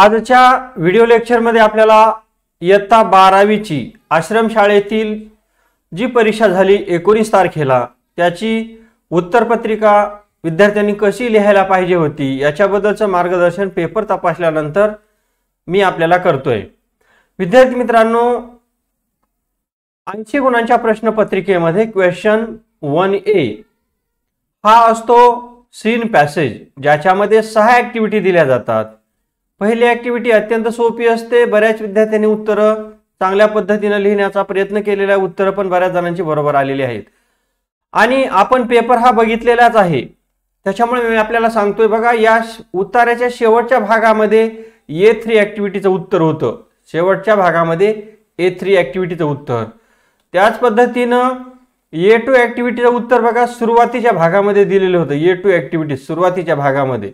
आजच्या व्हिडिओ लेक्चरमध्ये आपल्याला इयत्ता बारावीची आश्रमशाळेतील जी परीक्षा झाली एकोणीस तारखेला त्याची उत्तरपत्रिका विद्यार्थ्यांनी कशी लिहायला पाहिजे होती याच्याबद्दलचं मार्गदर्शन पेपर तपासल्यानंतर मी आपल्याला करतोय विद्यार्थी मित्रांनो ऐंशी गुणांच्या प्रश्नपत्रिकेमध्ये क्वेश्चन वन ए हा असतो सीन पॅसेज ज्याच्यामध्ये सहा ऍक्टिव्हिटी दिल्या जातात पहिली ॲक्टिव्हिटी अत्यंत सोपी असते बऱ्याच विद्यार्थ्यांनी उत्तरं चांगल्या पद्धतीनं लिहिण्याचा प्रयत्न केलेला आहे उत्तरं पण बऱ्याच जणांची बरोबर आलेली आहेत आणि आपण पेपर हा बघितलेलाच आहे त्याच्यामुळे मी आपल्याला सांगतोय बघा या उत्ताराच्या शेवटच्या भागामध्ये ए थ्री ॲक्टिव्हिटीचं उत्तर होतं शेवटच्या भागामध्ये ए थ्री ॲक्टिव्हिटीचं उत्तर त्याच पद्धतीनं ए टू ॲक्टिव्हिटीचं उत्तर बघा सुरुवातीच्या भागामध्ये दिलेलं होतं ए टू ॲक्टिव्हिटी सुरुवातीच्या भागामध्ये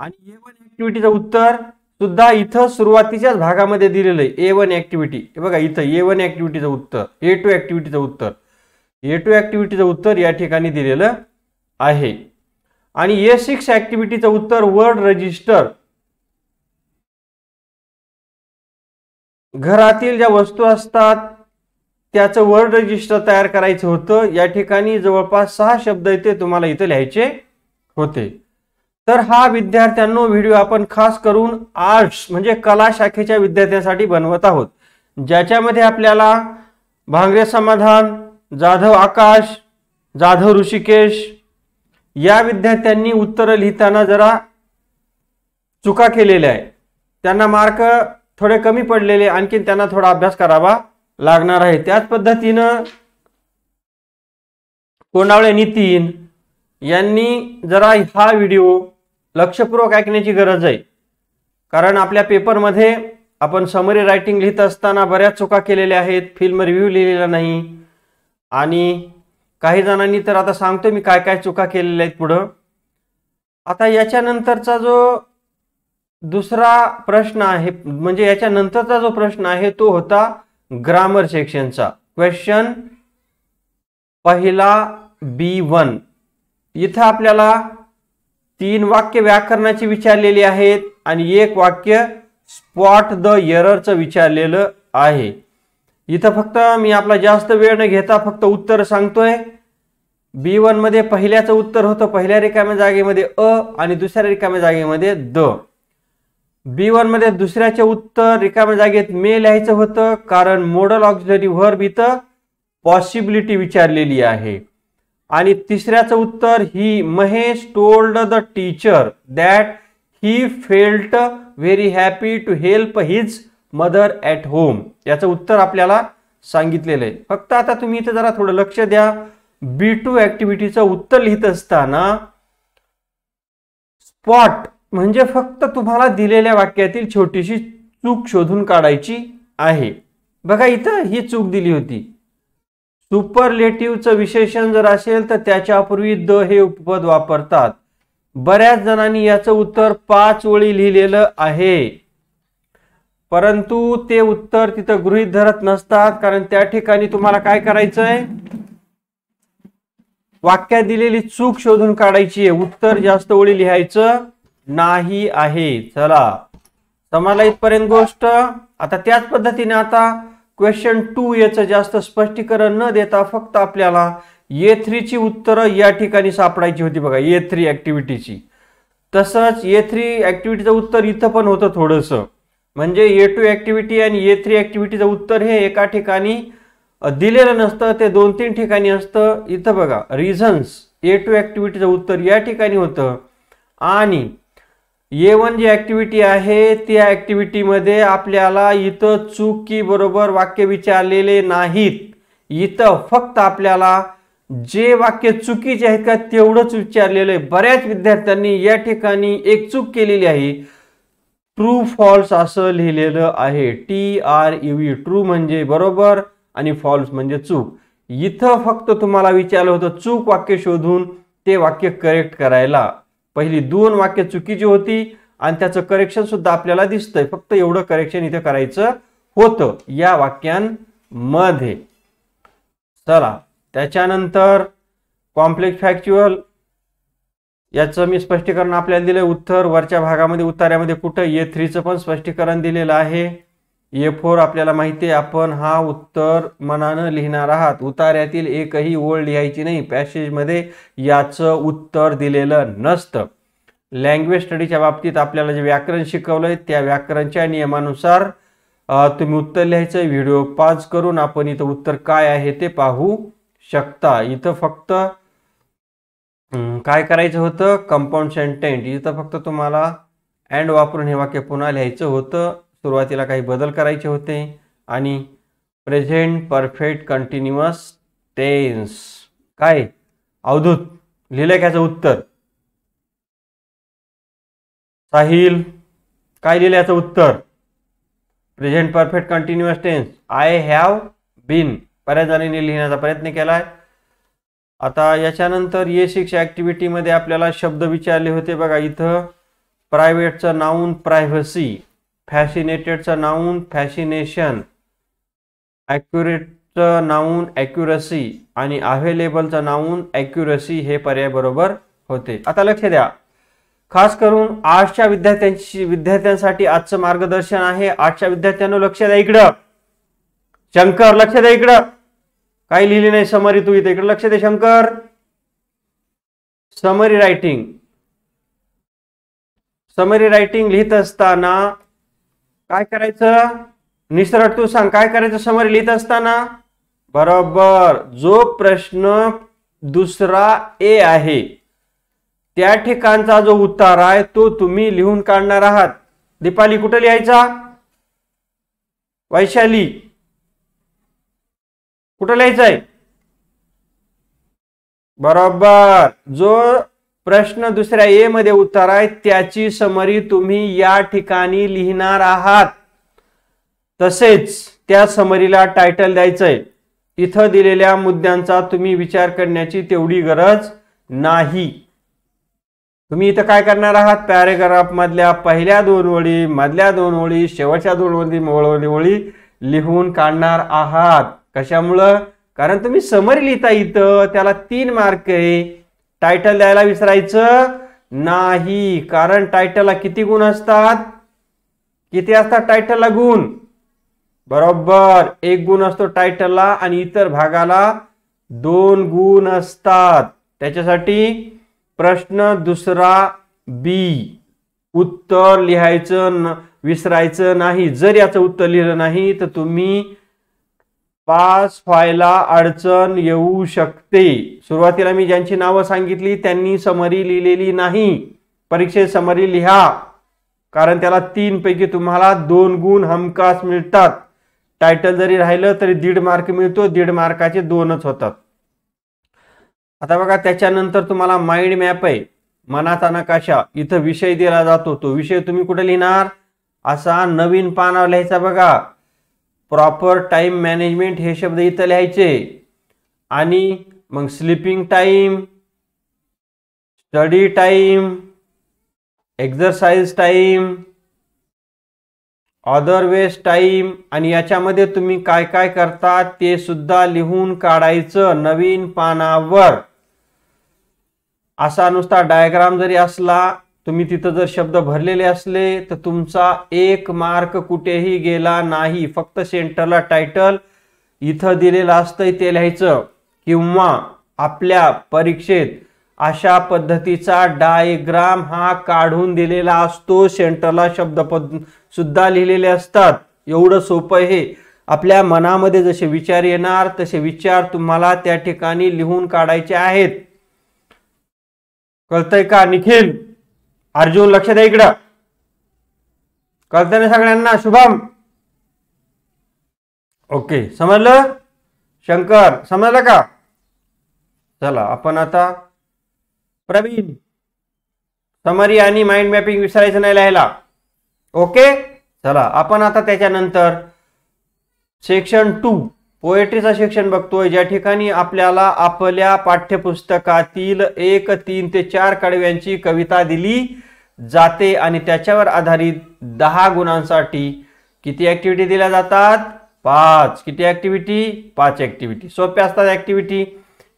आणि ए वन ऍक्टिव्हिटीचं उत्तर सुद्धा इथं सुरुवातीच्याच भागामध्ये दिलेलं आहे ए वन ऍक्टिव्हिटी हे बघा इथं ए वन ऍक्टिव्हिटीचं उत्तर ए टू ऍक्टिव्हिटीचं उत्तर ए टू ऍक्टिव्हिटीचं उत्तर या ठिकाणी दिलेलं आहे आणि ए सिक्स ऍक्टिव्हिटीचं उत्तर वर्ड रजिस्टर घरातील ज्या वस्तू असतात त्याचं वर्ड रजिस्टर तयार करायचं होतं या ठिकाणी जवळपास सहा शब्द इथे तुम्हाला इथं लिहायचे होते तर हा विद्यार्थ्यांनो व्हिडिओ आपण खास करून आर्ट्स म्हणजे कला शाखेच्या विद्यार्थ्यांसाठी बनवत आहोत ज्याच्यामध्ये आपल्याला भांगरे समाधान जाधव आकाश जाधव ऋषिकेश या विद्यार्थ्यांनी उत्तरं लिहिताना जरा चुका केलेल्या आहे त्यांना मार्क थोडे कमी पडलेले आणखीन त्यांना थोडा अभ्यास करावा लागणार आहे त्याच पद्धतीनं कोंडावळे नितीन यांनी जरा हा व्हिडिओ लक्षपूर्वक ऐकण्याची गरज आहे कारण आपल्या पेपरमध्ये आपण समरी रायटिंग लिहित असताना बऱ्याच चुका केलेल्या आहेत फिल्म रिव्ह्यू लिहिलेला नाही आणि काही जणांनी तर आता सांगतो मी काय काय चुका केलेल्या आहेत पुढं आता याच्यानंतरचा जो दुसरा प्रश्न आहे म्हणजे याच्यानंतरचा जो प्रश्न आहे तो होता ग्रामर सेक्शनचा क्वेश्चन पहिला बी वन इथं आपल्याला तीन वाक्य व्याकरणाची विचारलेली आहेत आणि एक वाक्य स्पॉट द एररचं विचारलेलं आहे इथं फक्त मी आपला जास्त वेळ न घेता फक्त उत्तर सांगतोय बी वनमध्ये पहिल्याचं उत्तर होतं पहिल्या रिकाम्या जागेमध्ये अ आणि दुसऱ्या रिकाम्या जागेमध्ये द बी वनमध्ये दुसऱ्याचे उत्तर रिकाम्या जागेत मे लिहायचं होतं कारण मोडल ऑक्झिलरी व्हर्ब इथं पॉसिबिलिटी विचारलेली आहे आणि तिसऱ्याचं उत्तर ही Mahesh told the teacher that he felt very happy to help his mother at home याचं उत्तर आपल्याला सांगितलेलं आहे फक्त आता तुम्ही इथं जरा थोडं लक्ष द्या बी टू ऍक्टिव्हिटीचं उत्तर लिहित असताना स्पॉट म्हणजे फक्त तुम्हाला दिलेल्या वाक्यातील छोटीशी चूक शोधून काढायची आहे बघा इथं ही चूक दिली होती सुपरलेटिव्हचं विशेषण जर असेल तर त्याच्यापूर्वी द हे उपपद वापरतात बऱ्याच जणांनी याचं उत्तर पाच ओळी लिहिलेलं आहे परंतु ते उत्तर तिथं गृहित धरत नसतात कारण त्या ठिकाणी तुम्हाला काय करायचंय वाक्यात दिलेली चूक शोधून काढायची आहे उत्तर जास्त ओळी लिहायचं नाही आहे चला समजला इथपर्यंत गोष्ट आता त्याच पद्धतीने आता क्वेश्चन टू याचं जास्त स्पष्टीकरण न देता फक्त आपल्याला ए थ्रीची उत्तरं या ठिकाणी सापडायची होती बघा ए थ्री ॲक्टिव्हिटीची तसंच ए थ्री ॲक्टिव्हिटीचं उत्तर इथं पण होतं थोडंसं म्हणजे ए टू ॲक्टिव्हिटी आणि ए थ्री ॲक्टिव्हिटीचं उत्तर हे एका ठिकाणी दिलेलं नसतं ते दोन तीन ठिकाणी असतं इथं बघा रिझन्स ए टू ॲक्टिव्हिटीचं उत्तर या ठिकाणी होतं आणि ये वन जी ॲक्टिव्हिटी आहे त्या ॲक्टिव्हिटीमध्ये आपल्याला इथं चूक की बरोबर वाक्य विचारलेले नाहीत इथं फक्त आपल्याला जे वाक्य चुकीचे आहेत का तेवढंच विचारलेलं आहे बऱ्याच विद्यार्थ्यांनी या ठिकाणी एक चूक केलेली आहे ट्रू फॉल्स असं लिहिलेलं आहे टी आर ई ट्रू म्हणजे बरोबर आणि फॉल्स म्हणजे चूक इथं फक्त तुम्हाला विचारलं होतं चूक वाक्य शोधून ते वाक्य करेक्ट करायला पहिली दोन वाक्य चुकीची होती आणि त्याचं करेक्शन सुद्धा आपल्याला दिसतंय फक्त एवढं करेक्शन इथे करायचं होतं या वाक्यांमध्ये चला त्याच्यानंतर कॉम्प्लेक्स फॅक्च्युअल याचं मी स्पष्टीकरण आपल्याला दिलं उत्तर वरच्या भागामध्ये उतार्यामध्ये कुठं ए थ्रीचं पण स्पष्टीकरण दिलेलं आहे ए फोर आपल्याला माहिती आहे आपण हा उत्तर मनानं लिहिणार आहात उतार्यातील एकही ओळ लिहायची नाही पॅसेजमध्ये याचं उत्तर दिलेलं नसतं लँग्वेज स्टडीच्या बाबतीत आपल्याला जे व्याकरण शिकवलंय त्या व्याकरणच्या नियमानुसार तुम्ही उत्तर लिहायचं व्हिडिओ पाज करून आपण इथं उत्तर काय आहे ते पाहू शकता इथं फक्त काय करायचं होतं कंपाऊंड सेंटेंट इथं फक्त तुम्हाला अँड वापरून हे वाक्य पुन्हा लिहायचं होतं सुरुवातीला काही बदल करायचे होते आणि प्रेझेंट परफेक्ट कंटिन्युअस टेन्स काय अवधूत लिहिलंय याचं उत्तर साहिल काय लिहिलं याचं उत्तर present perfect continuous tense I have been बऱ्याच जणांनी लिहिण्याचा प्रयत्न केलाय आता याच्यानंतर ये शिक्षा ऍक्टिव्हिटीमध्ये आपल्याला शब्द विचारले होते बघा इथं प्रायव्हेटचं नाऊन प्रायव्हसी फॅसिनेटेडचं नाऊन फॅसिनेशन ॲक्युरेटचं नाऊन ॲक्युरसी आणि अव्हेलेबलचं नाऊन ॲक्युरसी हे पर्याय बरोबर होते आता लक्ष द्या खास करून आठच्या विद्यार्थ्यांची विद्यार्थ्यांसाठी आजचं मार्गदर्शन आहे आजच्या विद्यार्थ्यांना लक्ष द्या इकडं शंकर लक्ष द्या इकडं काही लिहिले नाही समरी तू इथे इकडं लक्ष दे Shankar summary writing summary writing लिहित असताना काय करायचं निसरट तू सांग काय करायचं समोर लिहित असताना बरोबर जो प्रश्न दुसरा ए आहे त्या ठिकाणचा जो उत्तर आहे तो तुम्ही लिहून काढणार आहात दीपाली कुठं लिहायचा वैशाली कुठं लिहायचंय बरोबर जो प्रश्न दुसऱ्या ए मध्ये उत्तर आहे त्याची समरी तुम्ही या ठिकाणी लिहिणार आहात तसेच त्या समरीला टायटल द्यायचंय इथं दिलेल्या मुद्द्यांचा तुम्ही विचार करण्याची तेवढी गरज नाही तुम्ही इथं काय करणार आहात पॅरेग्राफ मधल्या पहिल्या दोन ओळी मधल्या दोन ओळी शेवटच्या दोन ओळी ओळी लिहून काढणार आहात कशामुळं कारण तुम्ही समरी लिहिता इथं त्याला तीन मार्क आहे टायटल द्यायला विसरायचं नाही कारण टायटलला किती गुण असतात किती असतात टायटलला गुण बरोबर एक गुण असतो टायटलला आणि इतर भागाला दोन गुण असतात त्याच्यासाठी प्रश्न दुसरा बी उत्तर लिहायचं विसरायचं नाही जर याचं उत्तर लिहिलं नाही तर तुम्ही पास व्हायला अडचण येऊ शकते सुरुवातीला मी ज्यांची नावं सांगितली त्यांनी समरी लिहिलेली नाही परीक्षेत समरी लिहा कारण त्याला तीन पैकी तुम्हाला दोन गुण हमखास मिळतात टायटल जरी राहिलं तरी दीड मार्क मिळतो दीड मार्काचे दोनच होतात आता बघा त्याच्यानंतर तुम्हाला माइंड मॅप आहे मनाचा नकाशा इथं विषय दिला जातो तो विषय तुम्ही कुठे लिहिणार असा नवीन पानावर लिहायचा बघा प्रॉपर टाईम मॅनेजमेंट हे शब्द इथं लिहायचे आणि मग sleeping time study time exercise time other waste time आणि याच्यामध्ये तुम्ही काय काय करता ते सुद्धा लिहून काढायचं नवीन पानावर असा नुसता डायग्राम जरी असला तुम्ही तिथं जर शब्द भरलेले असले तर तुमचा एक मार्क कुठेही गेला नाही फक्त सेंटरला टायटल इथं दिलेलं असतंय ते लिहायचं किंवा आपल्या परीक्षेत अशा पद्धतीचा डायग्राम हा काढून दिलेला असतो सेंटरला शब्द सुद्धा लिहिलेले असतात एवढं सोपं हे आपल्या मनामध्ये जसे विचार येणार तसे विचार तुम्हाला त्या ठिकाणी लिहून काढायचे आहेत कळतंय का निखिल अर्जुन लक्ष द्या इकडं कळतं ना सगळ्यांना शुभम ओके समजलं शंकर समजलं का चला आपण आता प्रवीण समरी आणि माइंड मॅपिंग विसरायचं नाही लिहायला ओके चला आपण आता त्याच्यानंतर सेक्शन टू पोएट्रीचा सेक्शन बघतोय ज्या ठिकाणी आपल्याला आपल्या पाठ्यपुस्तकातील एक तीन ते चार कडव्यांची कविता दिली जाते आणि त्याच्यावर आधारित दहा गुणांसाठी किती ॲक्टिव्हिटी दिल्या जातात पाच किती ॲक्टिव्हिटी पाच ॲक्टिव्हिटी सोप्या असतात ॲक्टिव्हिटी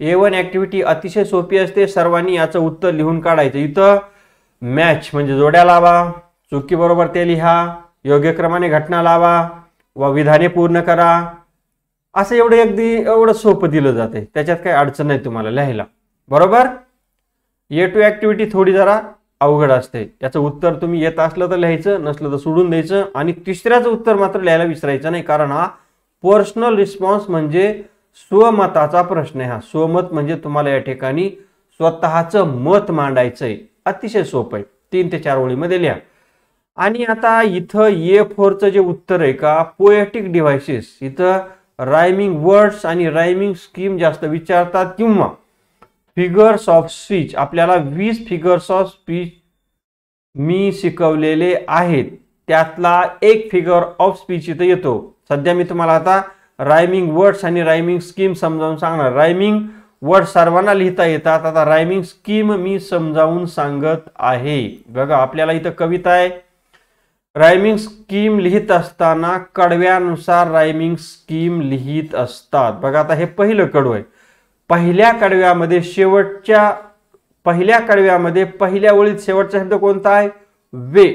ए वन ॲक्टिव्हिटी अतिशय सोपी असते सर्वांनी याचं उत्तर लिहून काढायचं इथं मॅच म्हणजे जोड्या लावा चुकीबरोबर ते लिहा योग्य क्रमाने घटना लावा व विधाने पूर्ण करा असं एवढं अगदी एवढं सोपं दिलं जाते त्याच्यात काही अडचण नाही तुम्हाला लिहायला बरोबर ए टू ॲक्टिव्हिटी थोडी जरा अवघड असते याचं उत्तर तुम्ही येत असलं तर लिहायचं नसलं तर सोडून द्यायचं आणि तिसऱ्याचं उत्तर मात्र लिहायला विसरायचं नाही कारण हा पर्सनल रिस्पॉन्स म्हणजे स्वमताचा प्रश्न आहे हा स्वमत म्हणजे तुम्हाला या ठिकाणी स्वतःचं मत मांडायचं अतिशय सोपं आहे तीन ते चार ओळीमध्ये लिहा आणि आता इथं ए फोरचं जे उत्तर आहे का पोएटिक डिव्हायसेस इथं रायमिंग वर्ड्स आणि रायमिंग स्कीम जास्त विचारतात किंवा फिगर्स ऑफ स्पीच आपल्याला वीस फिगर्स ऑफ स्पीच मी शिकवलेले आहेत त्यातला एक फिगर ऑफ स्पीच इथं येतो सध्या मी तुम्हाला आता रायमिंग वर्ड्स आणि रायमिंग स्कीम समजावून सांगणार रायमिंग वर्ड सर्वांना लिहिता येतात आता रायमिंग स्कीम मी समजावून सांगत आहे बघा आपल्याला इथं कविता आहे रायमिंग स्कीम लिहित असताना कडव्यानुसार रायमिंग स्कीम लिहित असतात बघा आता हे पहिलं कडू आहे पहिल्या कडव्यामध्ये शेवटच्या पहिल्या कडव्यामध्ये पहिल्या ओळीत शेवटचा शब्द कोणता आहे वे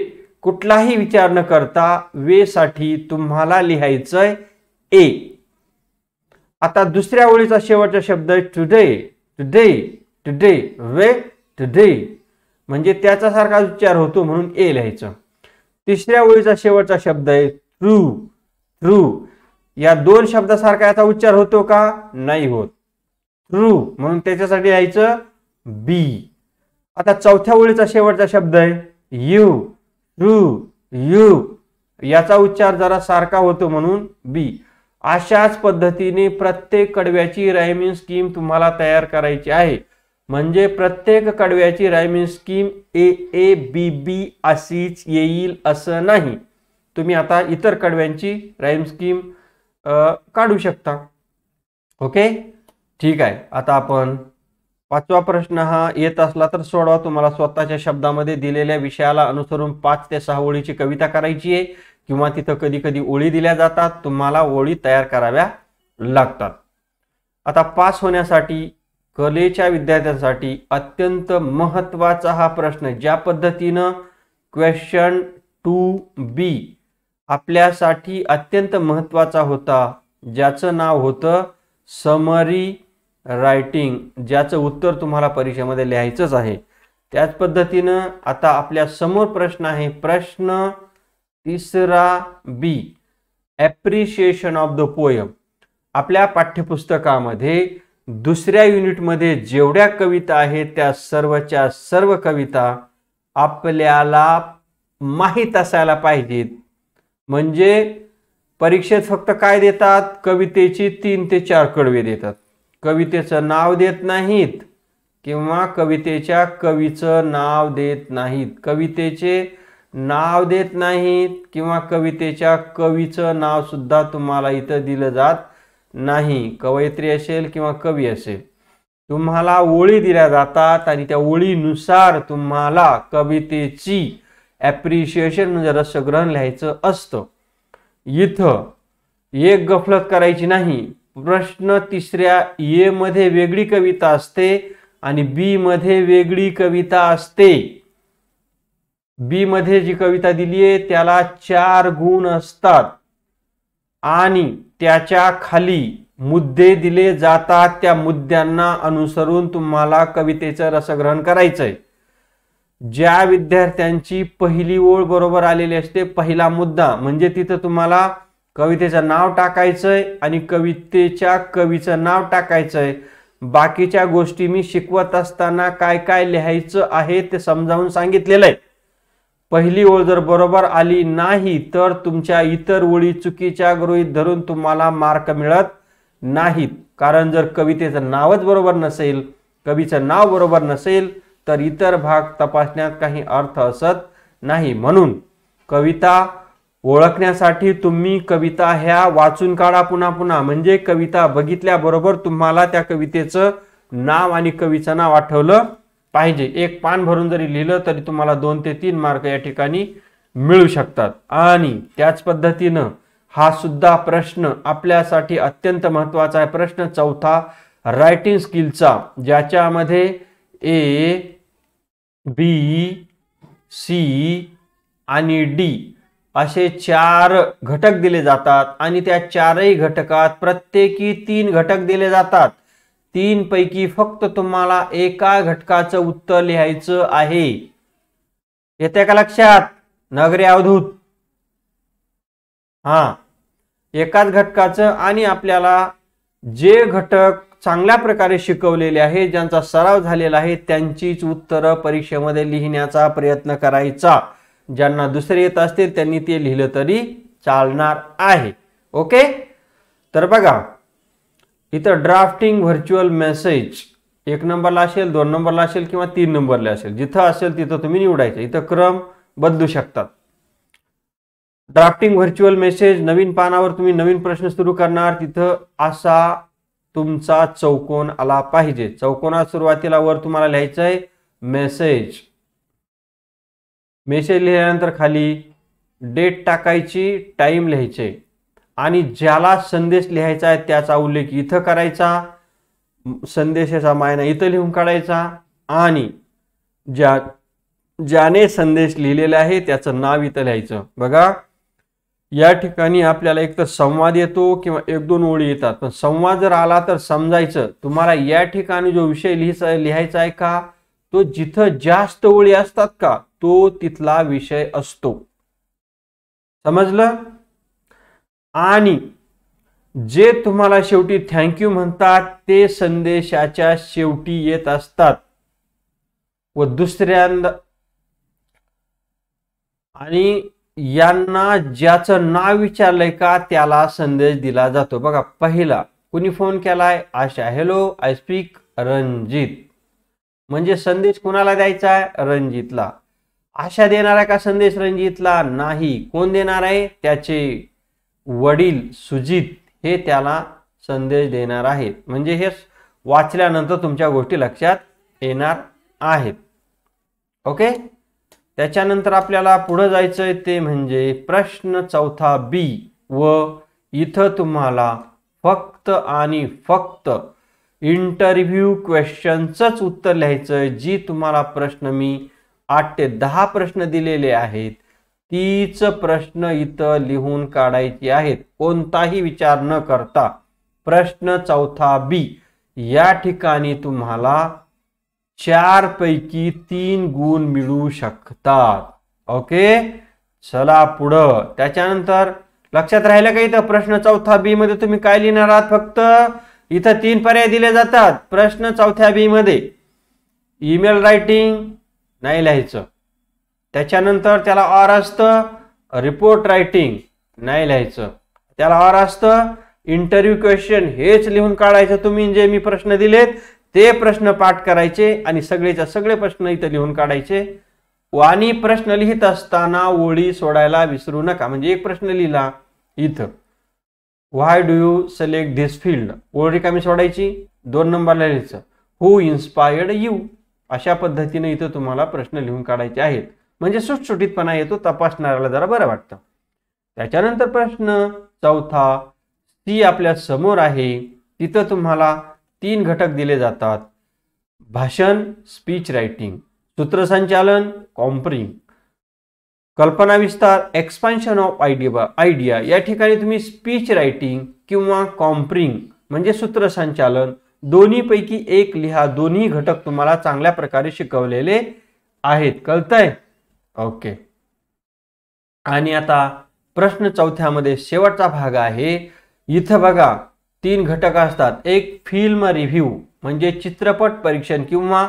कुठलाही विचार न करता वे साठी तुम्हाला लिहायचंय ए आता दुसऱ्या ओळीचा शेवटचा शब्द आहे today today today way today म्हणजे त्याचा सारखा उच्चार होतो म्हणून ए लिहायचं तिसऱ्या ओळीचा शेवटचा शब्द आहे ट्रू रू या दोन शब्दासारखा याचा उच्चार होतो का नाही होत रू म्हणून त्याच्यासाठी यायचं बी आता चौथ्या ओळीचा शेवटचा शब्द आहे यू ट्रू यू याचा उच्चार जरा सारखा होतो म्हणून बी अशाच पद्धतीने प्रत्येक कडव्याची रायमिंग स्कीम तुम्हाला तयार करायची आहे म्हणजे प्रत्येक कडव्याची rhyming scheme A A B बी अशीच येईल असं नाही तुम्ही आता इतर कडव्यांची राईम स्कीम काढू शकता ओके ठीक आहे आता आपण पाचवा प्रश्न हा येत असला तर सोडवा तुम्हाला स्वतःच्या शब्दामध्ये दिलेल्या विषयाला अनुसरून पाच ते सहा ओळीची कविता करायची आहे किंवा तिथं कधी कधी ओळी दिल्या जातात तुम्हाला ओळी तयार कराव्या लागतात आता पास होण्यासाठी कलेच्या विद्यार्थ्यांसाठी अत्यंत महत्त्वाचा हा प्रश्न ज्या पद्धतीनं क्वेश्चन टू बी आपल्यासाठी अत्यंत महत्त्वाचा होता ज्याचं नाव होतं समरी रायटिंग ज्याचं उत्तर तुम्हाला परीक्षेमध्ये लिहायचंच आहे त्याच पद्धतीनं आता आपल्या समोर प्रश्न आहे प्रश्न तिसरा B appreciation of the poem आपल्या पाठ्यपुस्तकामध्ये दुसऱ्या युनिटमध्ये जेवढ्या कविता आहेत त्या सर्वच्या सर्व कविता आपल्याला माहीत असायला पाहिजेत म्हणजे परीक्षेत फक्त काय देतात कवितेची तीन ते चार कडवे देतात कवितेचं नाव देत नाहीत किंवा कवितेच्या कवीचं नाव देत नाहीत कवितेचे नाव देत नाहीत किंवा कवितेच्या कवीचं नावसुद्धा तुम्हाला इथं दिलं जात नाही कवयित्री असेल किंवा कवी असेल तुम्हाला ओळी दिल्या जातात आणि त्या ओळीनुसार तुम्हाला कवितेची ॲप्रिशिएशन म्हणजे रसग्रहण लिहायचं असतं इथं एक गफलत करायची नाही प्रश्न तिसऱ्या ए मध्ये वेगळी कविता असते आणि बी मध्ये वेगळी कविता असते बी मध्ये जी कविता दिली आहे त्याला चार गुण असतात आणि त्याच्या खाली मुद्दे दिले जातात त्या मुद्द्यांना अनुसरून तुम्हाला कवितेचं रसग्रहण करायचंय ज्या विद्यार्थ्यांची पहिली ओळ बरोबर आलेली असते पहिला मुद्दा म्हणजे तिथं तुम्हाला कवितेचं नाव टाकायचंय आणि कवितेच्या कवीचं नाव टाकायचंय बाकीच्या गोष्टी मी शिकवत असताना काय काय लिहायचं आहे ते समजावून सांगितलेलं आहे पहिली ओळ जर बरोबर आली नाही तर तुमच्या इतर ओळी चुकीच्या गृहीत धरून तुम्हाला मार्क मिळत नाहीत कारण जर कवितेचं नावच बरोबर नसेल कवीचं नाव बरोबर नसेल तर इतर भाग तपासण्यात काही अर्थ असत नाही म्हणून कविता ओळखण्यासाठी तुम्ही कविता ह्या वाचून काढा पुन्हा पुन्हा म्हणजे कविता बघितल्याबरोबर तुम्हाला त्या कवितेचं नाव आणि कवीचं नाव आठवलं पाहिजे एक पान भरून जरी लिहिलं तरी तुम्हाला दोन ते तीन मार्क या ठिकाणी मिळू शकतात आणि त्याच पद्धतीनं हा सुद्धा प्रश्न आपल्यासाठी अत्यंत महत्त्वाचा आहे प्रश्न चौथा रायटिंग स्किलचा ज्याच्यामध्ये ए बी सी आणि डी असे चार घटक दिले जातात आणि त्या चारही घटकात प्रत्येकी तीन घटक दिले जातात तीन पैकी फक्त तुम्हाला एका घटकाचं उत्तर लिहायचं आहे येते का लक्षात नगरी अवधूत हा एकाच घटकाचं आणि आपल्याला जे घटक चांगल्या प्रकारे शिकवलेले आहे ज्यांचा सराव झालेला आहे त्यांचीच उत्तरं परीक्षेमध्ये लिहिण्याचा प्रयत्न करायचा ज्यांना दुसरे येत असतील त्यांनी ते लिहिलं तरी चालणार आहे ओके तर बघा इथं ड्राफ्टिंग व्हर्च्युअल मेसेज एक नंबरला असेल दोन नंबरला असेल किंवा तीन नंबरला असेल जिथं असेल तिथं तुम्ही निवडायचं इथं क्रम बदलू शकतात ड्राफ्टिंग व्हर्च्युअल मेसेज नवीन पानावर तुम्ही नवीन प्रश्न सुरू करणार तिथं असा तुमचा चौकोन आला पाहिजे चौकोनात सुरुवातीला वर तुम्हाला लिहायचं आहे मेसेज मेसेज लिहिल्यानंतर खाली डेट टाकायची टाईम लिहायचे आणि ज्याला संदेश लिहायचा आहे त्याचा उल्लेख इथं करायचा संदेशाचा मायना इथं लिहून काढायचा आणि ज्या ज्याने संदेश लिहिलेला आहे त्याचं नाव इथं लिहायचं बघा या ठिकाणी आपल्याला एक तर संवाद येतो किंवा एक दोन ओळी येतात पण संवाद जर आला तर समजायचं तुम्हाला या ठिकाणी जो विषय लिहायचा लिहायचा आहे का तो जिथं जास्त ओळी असतात का तो तिथला विषय असतो समजलं आणि जे तुम्हाला शेवटी थँक्यू म्हणतात ते संदेशाच्या शेवटी येत असतात व दुसऱ्यांदा आणि यांना ज्याचं नाव विचारलंय का त्याला संदेश दिला जातो बघा पहिला कुणी फोन केलाय Asha hello I speak Ranjit म्हणजे संदेश कुणाला द्यायचा आहे रणजितला आशा देणारा का संदेश रणजितला नाही कोण देणार आहे त्याचे वडील सुजित हे त्याला संदेश देणार आहेत म्हणजे हे वाचल्यानंतर तुमच्या गोष्टी लक्षात येणार आहेत ओके त्याच्यानंतर आपल्याला पुढं जायचंय ते म्हणजे प्रश्न चौथा बी व इथं तुम्हाला फक्त आणि फक्त इंटरव्ह्यू क्वेश्चनचंच उत्तर लिहायचं जी तुम्हाला प्रश्न मी आठ ते दहा प्रश्न दिलेले आहेत तीच प्रश्न इथं लिहून काढायची आहेत कोणताही विचार न करता प्रश्न चौथा बी या ठिकाणी तुम्हाला चार पैकी तीन गुण मिळू शकतात ओके चला पुढं त्याच्यानंतर लक्षात राहिलं का इथं प्रश्न चौथा बी मध्ये तुम्ही काय लिहिणार आहात फक्त इथं तीन पर्याय दिले जातात प्रश्न चौथ्या बी मध्ये ईमेल रायटिंग नाही लिहायचं त्याच्यानंतर त्याला ऑर असतं रिपोर्ट रायटिंग नाही लिहायचं त्याला ऑर असतं इंटरव्ह्यू क्वेश्चन हेच लिहून काढायचं तुम्ही जे मी प्रश्न दिलेत ते प्रश्न पाठ करायचे आणि सगळेच्या सगळे प्रश्न इथं लिहून काढायचे आणि प्रश्न लिहित असताना ओळी सोडायला विसरू नका म्हणजे एक प्रश्न लिहिला इथं why do you select this field ओळी कमी सोडायची दोन नंबरला लिहायचं हु इन्स्पायर्ड यू अशा पद्धतीने इथं तुम्हाला प्रश्न लिहून काढायचे आहेत म्हणजे सुटसुटीतपणा येतो तपासणाऱ्याला जरा बरं वाटतं त्याच्यानंतर प्रश्न चौथा सी आपल्या समोर आहे तिथं तुम्हाला तीन घटक दिले जातात भाषण स्पीच रायटिंग सूत्रसंचालन कॉम्परिंग कल्पना विस्तार एक्सपान्शन ऑफ आयडिया आयडिया या ठिकाणी तुम्ही स्पीच रायटिंग किंवा कॉम्परिंग म्हणजे सूत्रसंचालन दोन्हीपैकी एक लिहा दोन्ही घटक तुम्हाला चांगल्या प्रकारे शिकवलेले आहेत कळतंय ओके आणि आता प्रश्न चौथ्यामध्ये शेवटचा भाग आहे इथं बघा तीन घटक असतात एक फिल्म रिव्ह्यू म्हणजे चित्रपट परीक्षण किंवा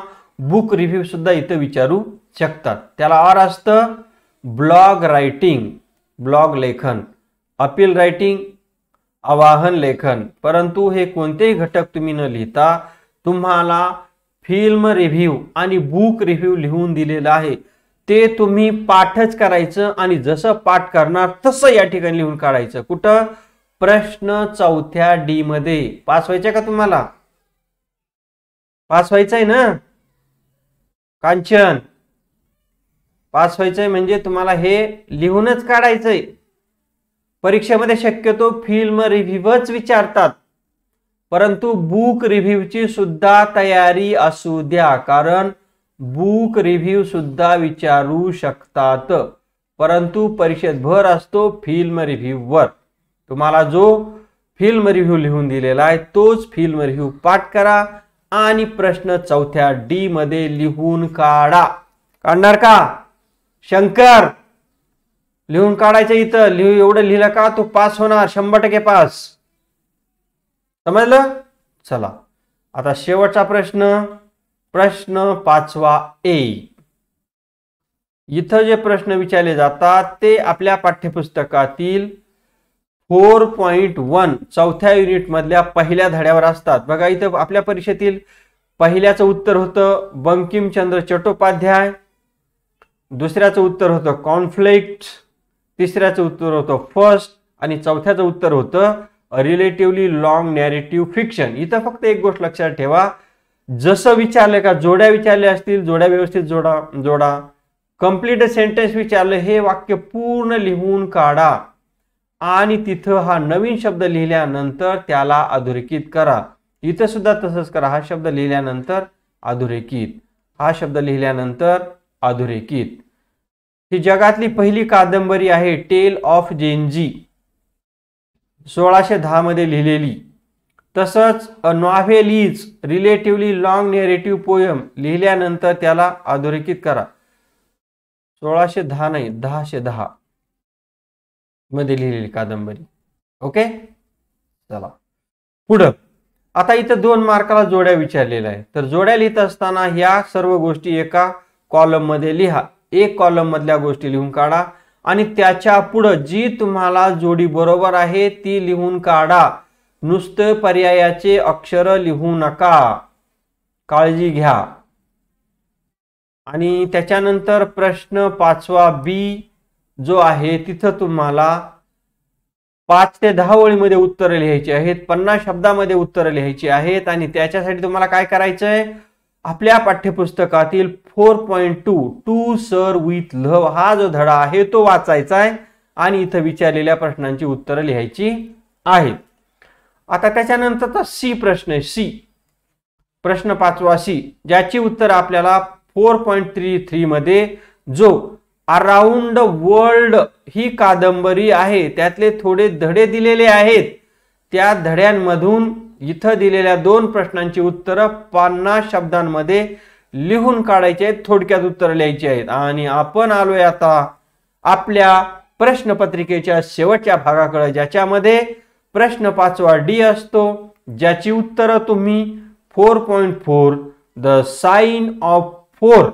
बुक रिव्ह्यू सुद्धा इथं विचारू शकतात त्याला आर असतं ब्लॉग रायटिंग ब्लॉग लेखन अपील रायटिंग आवाहन लेखन परंतु हे कोणतेही घटक तुम्ही न लिहिता तुम्हाला फिल्म रिव्ह्यू आणि बुक रिव्ह्यू लिहून दिलेलं आहे ते तुम्ही पाठच करायचं आणि जसं पाठ करणार तसं या ठिकाणी लिहून काढायचं कुठं प्रश्न चौथ्या डी मध्ये पास व्हायचंय का तुम्हाला पास व्हायचंय ना कांचन पास व्हायचंय म्हणजे तुम्हाला हे लिहूनच काढायचंय परीक्षेमध्ये शक्यतो फिल्म रिव्ह्यूच विचारतात परंतु बुक रिव्ह्यूची सुद्धा तयारी असू द्या कारण बुक रिव्ह्यू सुद्धा विचारू शकतात परंतु परीक्षेत भर असतो फिल्म रिव्ह्यूवर तुम्हाला जो फिल्म रिव्ह्यू लिहून दिलेला आहे तोच फिल्म रिव्ह्यू पाठ करा आणि प्रश्न चौथ्या डी मध्ये लिहून काढा काढणार का शंकर लिहून काढायचं इथं लिहू एवढं लिहिलं का तू पास होणार शंभर टक्के पास समजलं चला आता शेवटचा प्रश्न प्रश्न पाचवा ए इथं जे प्रश्न विचारले जातात ते आपल्या पाठ्यपुस्तकातील फोर पॉईंट वन चौथ्या मधल्या पहिल्या धड्यावर असतात बघा इथं आपल्या परीक्षेतील पहिल्याचं उत्तर होतं बंकिमचंद्र चट्टोपाध्याय दुसऱ्याचं उत्तर होतं कॉन्फ्लिक्ट तिसऱ्याचं उत्तर होतं फर्स्ट आणि चौथ्याचं उत्तर होतं रिलेटिव्हली लॉंग नॅरेटिव्ह फिक्शन इथं फक्त एक गोष्ट लक्षात ठेवा जसं विचारलं का जोड्या विचारल्या असतील जोड्या व्यवस्थित जोडा जोडा कम्प्लीट सेंटेन्स विचारलं हे वाक्य पूर्ण लिहून काढा आणि तिथं हा नवीन शब्द लिहिल्यानंतर त्याला अधोरेखित करा इथं सुद्धा तसंच करा हा शब्द लिहिल्यानंतर अधोरेखित हा शब्द लिहिल्यानंतर अधोरेखित ही जगातली पहिली कादंबरी आहे टेल ऑफ जेनजी सोळाशे दहामध्ये लिहिलेली तसंच a novel is relatively long narrative poem लिहिल्यानंतर त्याला अधोरेखित करा सोळाशे दहा नाही दहाशे दहा मध्ये लिहिलेली कादंबरी ओके चला पुढं आता इथं दोन मार्काला जोड्या विचारलेल्या आहे तर जोड्या लिहित असताना ह्या सर्व गोष्टी एका कॉलममध्ये लिहा एक कॉलम मधल्या गोष्टी लिहून काढा आणि त्याच्या पुढं जी तुम्हाला जोडी बरोबर आहे ती लिहून काढा नुसतं पर्यायाचे अक्षर लिहू नका काळजी घ्या आणि त्याच्यानंतर प्रश्न पाचवा बी जो आहे तिथं तुम्हाला पाच ते दहा ओळीमध्ये उत्तरं लिहायची आहेत पन्नास शब्दामध्ये उत्तरं लिहायची आहेत आणि त्याच्यासाठी तुम्हाला काय करायचं आहे आपल्या पाठ्यपुस्तकातील four point two to sir with love हा जो धडा आहे तो वाचायचा आहे आणि इथं विचारलेल्या प्रश्नांची उत्तरं लिहायची आहेत आता त्याच्यानंतरचा सी प्रश्न आहे सी प्रश्न पाचवा सी ज्याची उत्तर आपल्याला फोर पॉईंट थ्री थ्रीमध्ये जो अराऊंड वर्ल्ड ही कादंबरी आहे त्यातले थोडे धडे दिलेले आहेत त्या धड्यांमधून इथं दिलेल्या दोन प्रश्नांची उत्तरं पन्नास शब्दांमध्ये लिहून काढायचे आहेत थोडक्यात उत्तर लिहायची आहेत आणि आपण आलोय आता आपल्या प्रश्नपत्रिकेच्या शेवटच्या भागाकडे ज्याच्यामध्ये प्रश्न पाचवा डी असतो ज्याची उत्तरं तुम्ही four point four the sign of four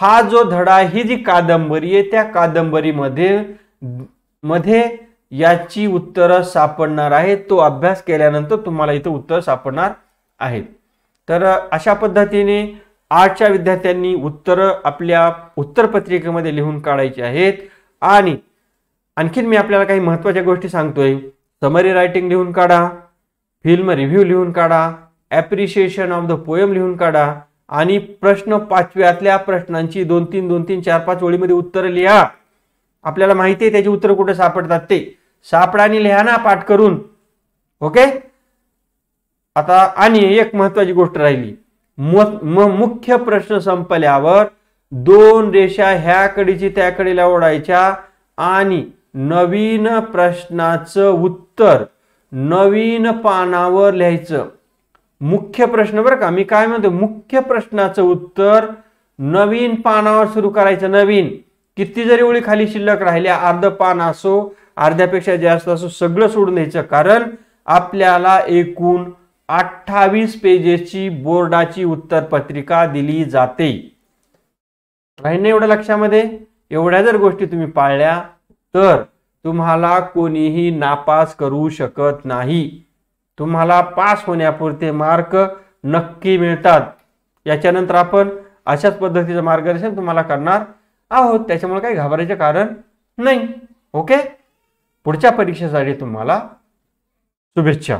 हा जो धडा ही जी कादंबरी आहे त्या कादंबरीमध्ये मध्ये याची उत्तरं सापडणार आहेत तो अभ्यास केल्यानंतर तुम्हाला इथं उत्तर सापडणार आहेत तर अशा पद्धतीने आर्टच्या विद्यार्थ्यांनी उत्तरं आपल्या उत्तरपत्रिकेमध्ये लिहून काढायची आहेत आणि आणखीन मी आपल्याला काही महत्त्वाच्या गोष्टी सांगतोय समरी रायटिंग लिहून काढा फिल्म रिव्ह्यू लिहून काढा ॲप्रिशिएशन ऑफ द पोयम लिहून काढा आणि प्रश्न पाचव्यातल्या प्रश्नांची दोन तीन दोन तीन चार पाच ओळीमध्ये उत्तरं लिहा आपल्याला माहिती आहे त्याची उत्तरं कुठे सापडतात ते सापडानी लिहाना पाठ करून ओके आता आणि एक महत्वाची गोष्ट राहिली मुख्य प्रश्न संपल्यावर दोन रेषा ह्याकडेची त्याकडीला ओढायच्या आणि नवीन प्रश्नाचं उत्तर नवीन पानावर लिहायचं मुख्य प्रश्न बरं का मी काय म्हणतो मुख्य प्रश्नाचं उत्तर नवीन पानावर सुरू करायचं नवीन किती जरी ओळी खाली शिल्लक राहिल्या अर्ध पान असो अर्ध्यापेक्षा जास्त असं सगळं सोडून द्यायचं कारण आपल्याला एकूण अठ्ठावीस पेजेसची बोर्डाची उत्तरपत्रिका दिली जाते राहील नाही एवढ्या लक्षामध्ये एवढ्या जर गोष्टी तुम्ही पाळल्या तर तुम्हाला कोणीही नापास करू शकत नाही तुम्हाला पास होण्यापुरते मार्क नक्की मिळतात याच्यानंतर आपण अशाच पद्धतीचं मार्गदर्शन तुम्हाला करणार आहोत त्याच्यामुळे काही घाबरायचं कारण नाही ओके पुढच्या परीक्षेसाठी तुम्हाला शुभेच्छा